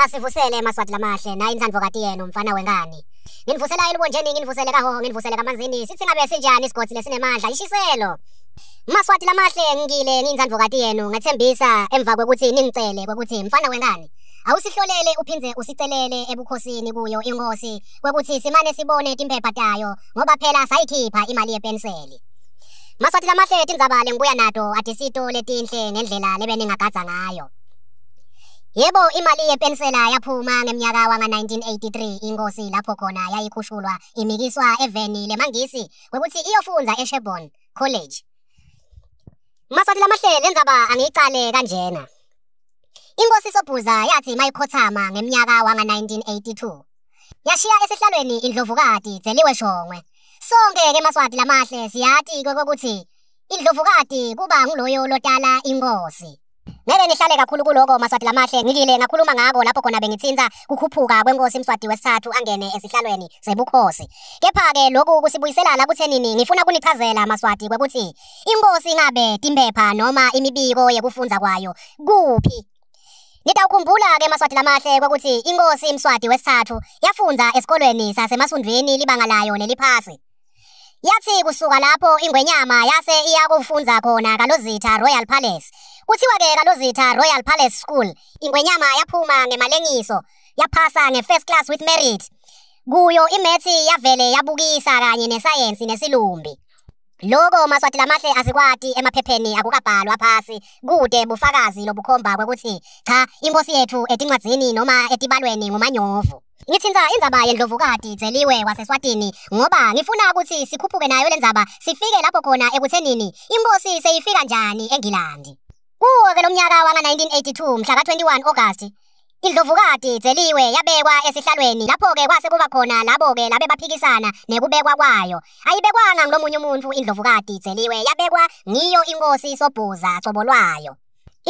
asivusele emaswati lamahle naye imthando kati yena umfana wengani nginivusela elibonjeni nginivusele kahoho nginivusele kamanzini sithi ngabe sinjani isigodi lesinemandla ishiselo maswati lamahle ngingile nginthando kati yenu ngathembisa emva kwekuthi ningicele kwekuthi mfana wengani awusihlolele uphinze usicelele ebukhosini kuyo inkosi kwekuthi simane sibone timpepha tayo ngoba phela sayikhipha imali yepenseli maswati lamahle tindzaba lengibuya nato adisito letinhle ngendlela lebeningagadza ngayo Yebo imali yepensela yaphuma ngeminyaka wanga-1983 inkosi lapho khona yayikhushulwa imikiswa eveni lemangisi wekuthi iyofunza eSherborne College. Masathi lamahlelo lenzaba angiyicale kanjena. Inkosi Sobhuza yathi mayikhothama ngeminyaka wanga-1982 yashiya esihlalweni indlovukati Dzeliwe Shongwe. Sonke ke maswati lamahle siyathi kokuthi indlovukati kuba nguloyo lotala inkosi. Ngeke nihlale kakhulu kuloko maswati lamahle ngikile ngakhuluma ngako lapho khona bengithinta kukhuphuka kwenkosi Mswati wesithathu angene esihlalweni sebukhosi. Kepha ke lokhu kusibuyisela la kuthenini ngifuna kunichazela maswati kwekuthi inkosi ngabe timpepha noma imibiko yekufunza kwayo kuphi Nitawukhumbula ke maswati lamahle ukuthi inkosi Mswati wesithathu yafunda esikolweni sasemasundweni libanga layo neliphasi. Yathi kusuka lapho ingwenyama yase iya kufunda khona kalozitha Royal Palace Kuthiwa ke kalozitha Royal Palace School ingwenyama yaphuma ngemalengiso yaphasa nge-first class with merit. Kuyo imethi yavele yabukisa kanye nesayensi nesilumbi. Lokho maswati lamahle asikwati emaphepheni akukabhalwa phasi kude bufakazi lobukhomba ukuthi cha inkosi yethu etincwadzini noma etibalweni ngumanyovu. Ngithinta indaba yendlovukati Dzeliwe waseSwatini ngoba ngifuna ukuthi sikhuphuke nayo le ndaba sifike lapho khona ekuthenini inkosi seyifika njani eNgilandi. Kuwo-ke lo mnyaka wanga-1982 mhla ka-21 Agasti, iNdlovukati Dzeliwe yabekwa esihlalweni lapho-ke kwase kuba khona labo-ke labe baphikisana nekubekwa kwayo. Ayibekwanga ngilomunye umuntu iNdlovukati Dzeliwe yabekwa ngiyo inkosi Sobhuza Cobolwayo.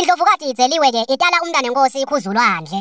iNdlovukati Dzeliwe-ke idala umntana wenkosi Khuzulwandle.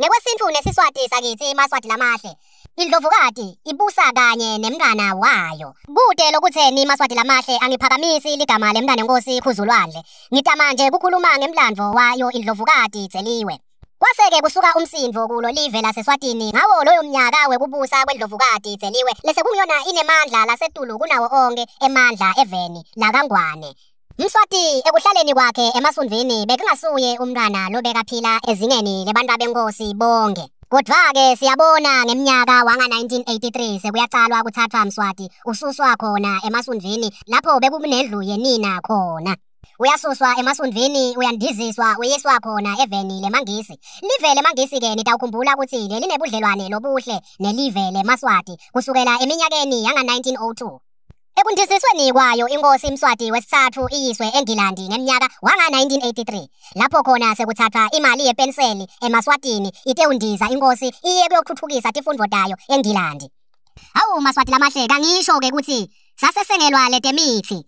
Ngekwesintu nesiSwati sakithi maSwati lamahle Indlovukati ibusa kanye nemntana wayo. Kude lokutheni maswati lamahle angiphakamisi ligama lemntana enkosi khuzulwandle. Ngitamanje kukhuluma ngemlandvo wayo Indlovukati Dzeliwe. Kwaseke kusuka umsindvo kulo live laseSwatini ngawo loyo mnyaka wekubusa kwendlovukati Dzeliwe lese kungiyona inemandla lasetulu kunawo onke emandla eveni lakangwane Mswati ekuhlaleni kwakhe emasundvini bekungasuye umntwana lobekaphila ezingeni lebantu abenkosi bonke Kodwa-ke siyabona ngemnyaka wanga-1983 sekuyaqalwa kuthathwa Mswati ususwa khona emasundveni lapho bekunedlu yenina khona. uyasuswa emasundvini uyandiziswa uyiswa khona eveni lemangisi live lemangisi-ke nitawukhumbula kutsi leli nebudlelwane lobuhle nelive lemaswati kusukela eminyakeni yanga-1902 Ekuntisisweni kwayo inkosi Mswati wesithathu iyiswe eNgilandi ngeminyaka wanga-1983 lapho khona sekuthathwa imali yepenseli eMaswatini itewundiza inkosi iye kuyokuthuthukisa tifundo tayo eNgilandi. Hawu Maswati lamahle kangisho-ke ukuthi sasesengelwa le temithi.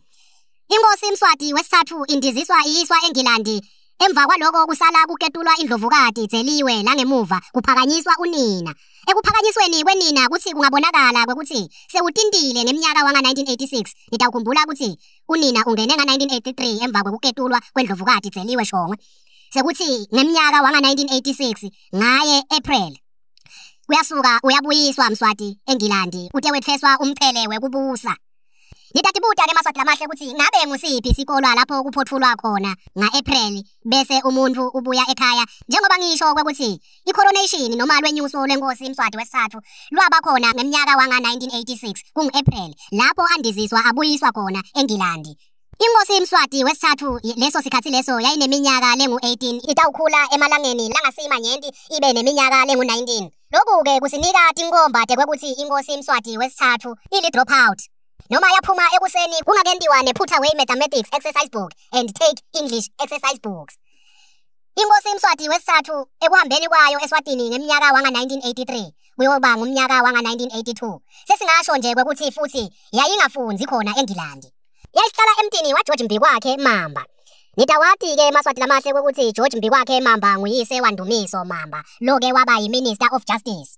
Inkosi Mswati wesithathu indiziswa iyiswa eNgilandi Emva kwaloko kusala kuketulwa indlovukati idzeliwe la ngemuva kuphakanyiswa unina. Ekuphakanyisweni kwenina kuthi kungabonakala ukuthi sewutintile neminyaka wanga 1986 nitawukhumbula ukuthi unina ungene nga 1983 emva kwekuketulwa kwendlovukati idzeliwe shongwe. Sekuthi ngeminyaka wanga 1986 ngaye April Uyasuka uyabuyiswa mswati eNgilandi uthe wetheswa umphele wekubusa Ngidadibuda ke maswadi lamahle ukuthi ngabe ngusiphi isikolo lapho kuphotfulwa khona ngaApril bese umuntu ubuya ekhaya njengoba ngisho ukuthi icoronation noma lwenyuso lwenkosi Mswati wesithathu lwaba khona ngeminyaka wanga1986 kungu-April lapho andiziswa abuyiswa khona eNgilandi Inkosi Mswati wesithathu leso sikhathi leso yayineminyaka lengu-18 itawukhula emalangeni langasima nyenti ibe neminyaka lengu-19 Lokhu ke kusinika tinkomba tekwekuthi inkosi Mswati wesithathu ili dropout Noma yaphuma ekuseni kungakentiwa ne-Putaway Mathematics Exercise Book and Take English Exercise Books. Inkosi Mswati wesithathu ekuhambeni kwayo eSwatini ngeminyaka wanga-1983 kuyoba ngumnyaka wanga-1982 sesingasho nje kwekuthi futhi yayingafunzi khona eNgilandi. Yayihlala emtini waGeorge Mbikwakhe Mamba. Nidawati-ke maswati lamahle kwekuthi George Mbikwakhe Mamba nguyise wandumiso Mamba lo-ke waba yi-Minister of Justice.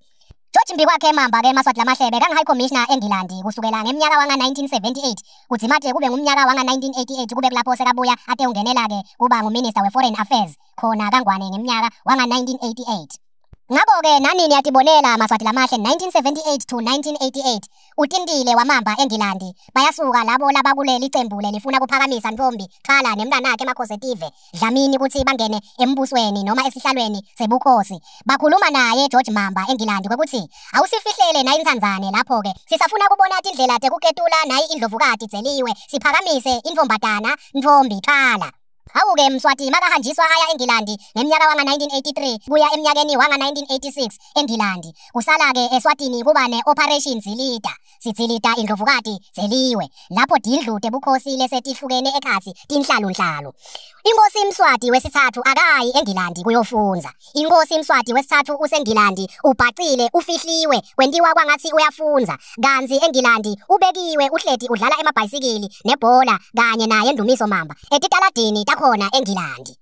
George Mbikwakhe emamba ke eMaswati lamahlebe kangi-High Commissioner eNgilandi kusukela ngemnyaka wanga-1978 uDimathe kube ngumnyaka wanga-1988 kube kulapho sekabuya ate ungenela ke kuba nguMinister we-Foreign Affairs khona kangwane ngemnyaka wanga-1988. Ngakho-ke nani niyatibonela maswati lamahle 1978 to 1988 utintile wamamba engilandi bayasuka labo labakuleli icembu lifuna kuphakamisa Ntombi Qhala nemntanakhe emakhosetive Dlamini ukuthi bangene embusweni noma esihlalweni sebukhosi bakhuluma naye George Mamba engilandi kwekuthi awusifihlele nayi Ntsanzane lapho-ke sisafuna kubona tindlela tekuketula nayi indlovukati dzeliwe siphakamise intombatana Ntombi Qhala Hawu-ke Mswati makahanjiswa aya eNgilandi ngeminyaka wanga-1983 kuya eminyakeni wanga-1986 eNgilandi. Kusala-ke eSwatini kuba ne-Operation Zilida sitsilita indlovukati zeliwe lapho dildlude bukhosi lesetihlukene ekhathi tinhlalo nhlalo inkosi imswati wesithathu akayi engilandi kuyofunza inkosi imswati wesithathu usengilandi ubhacile ufihliwe kwentiwa kwangathi uyafunza kanzi engilandi ubekiwe uhleti udlala emabhayisikili nebhola kanye naye ndumiso mamba etitaladini takhona engilandi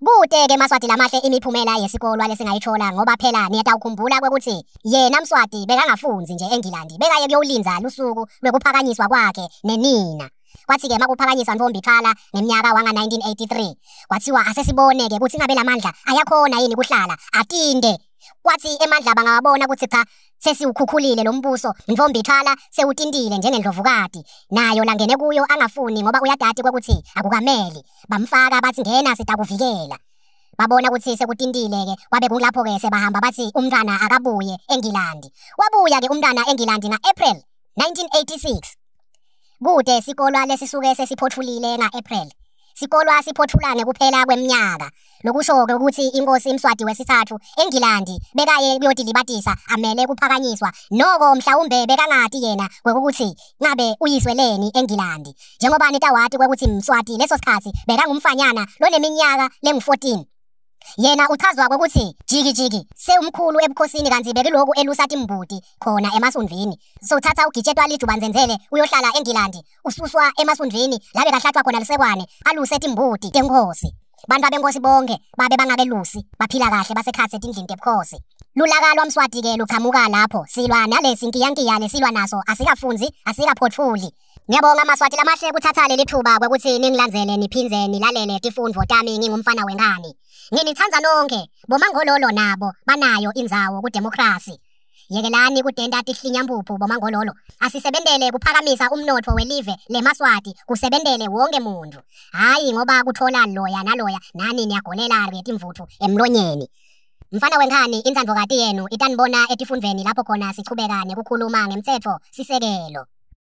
Bude ke maswati lamahle imiphumela yesikolo lesingayithola ngoba phela niyatawukhumbula kwekuthi yena mswati bekangafunzi nje eNgilandi bekaye kuyolinza lusuku lwekuphakanyiswa kwakhe nenina. kwathi ke makuphakanyiswa Ntombi Khala ngeminyaka wanga 1983 kwathiwa asesibone ke ukuthi ngabe lamandla ayakhona yini kuhlala atinde kwathi emandla bangawabona ukuthi cha sesiwukhukhulile lo mbuso mthombi thala sewutintile njengendlovukadi nayo langene kuyo angafuni ngoba uyadadi kokuthi akukameli bamfaka bathi ngena sidakuvikela babona ukuthi sekutintile ke kwabe kulapho ke sebahamba bathi umntana akabuye engilandi wabuya ke umntana engilandi nga-April 1986 kude sikolwa lesisuke sesiphothulile nga-April sikolwa siphothulane kuphela kweminyaka lokusho-ke ukuthi inkosi imswadi wesithathu engilandi bekaye kuyodilibatisa amele kuphakanyiswa noko mhlawumbe bekangadi yena kwekukuthi ngabe uyisweleni engilandi njengobani tawati kwekuthi mswati leso sikhathi bekangumfanyana loneminyaka lengu-14 yena uchazwa kokuthi jiki jiki sewumkhulu ebukhosini kanti bekiloku elusati mbuti khona emasundvini sothatha ugitshetwa lijubanzenzele uyohlala engilandi ususwa emasundvini labe kahlatshwa khona lisekwane aluse timbuti tenkosi bantu abenkosi bonke babe bangakelusi baphila kahle basekhatsi etindlini tebukhosi lulaka lwamswati-ke luqhamuka lapho silwa nalesi nkiyankiyane silwa naso asikafunzi asikaphothuli ngiyabonga maswati lamahle kuthatha leli thuba kwekuthi ningilandzele niphinze nilalele tifundvo tami ngingumfana wenkani Nginithanza nonke, bomangololo nabo banayo inzawo kudemokhrasi. Yekelani kudenda tihlinyambuphu bomangololo. Asisebentele kuphakamisa umnotfo welive lemaswati kusebentele wonke muntu. Hayi ngoba kuthola loya naloya nani niyagolela ngetimvuthu emlonyeni. Mfana wengani intsandvokati yenu itanibona etifundvweni lapho khona sichubeka nekukhuluma ngemtsetfo sisekelo.